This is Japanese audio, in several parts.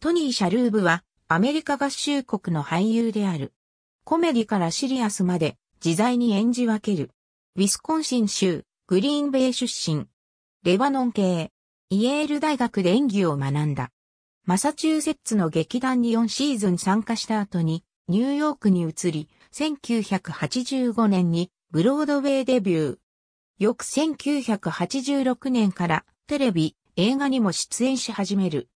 トニー・シャルーブはアメリカ合衆国の俳優である。コメディからシリアスまで自在に演じ分ける。ウィスコンシン州、グリーンベイ出身。レバノン系。イエール大学で演技を学んだ。マサチューセッツの劇団に4シーズン参加した後に、ニューヨークに移り、1985年にブロードウェイデビュー。翌1986年からテレビ、映画にも出演し始める。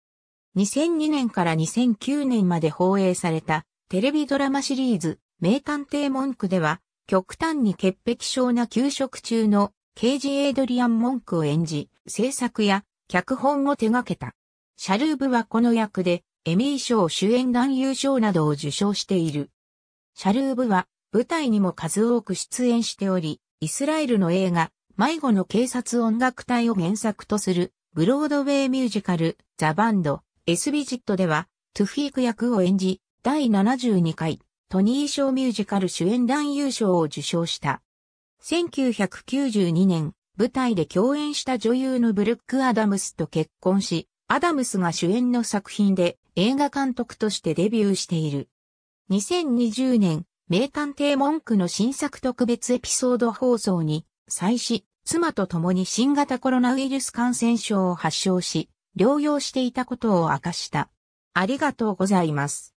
2002年から2009年まで放映されたテレビドラマシリーズ、名探偵文句では、極端に潔癖症な休職中の刑事エイドリアン・文句を演じ、制作や脚本を手掛けた。シャルーブはこの役でエミー賞主演男優賞などを受賞している。シャルーブは舞台にも数多く出演しており、イスラエルの映画、迷子の警察音楽隊を原作とするブロードウェイミュージカル、ザ・バンド、S ビジットでは、トゥフィーク役を演じ、第72回、トニー賞ミュージカル主演男優賞を受賞した。1992年、舞台で共演した女優のブルック・アダムスと結婚し、アダムスが主演の作品で映画監督としてデビューしている。2020年、名探偵文句の新作特別エピソード放送に、妻子、妻と共に新型コロナウイルス感染症を発症し、療養していたことを明かした。ありがとうございます。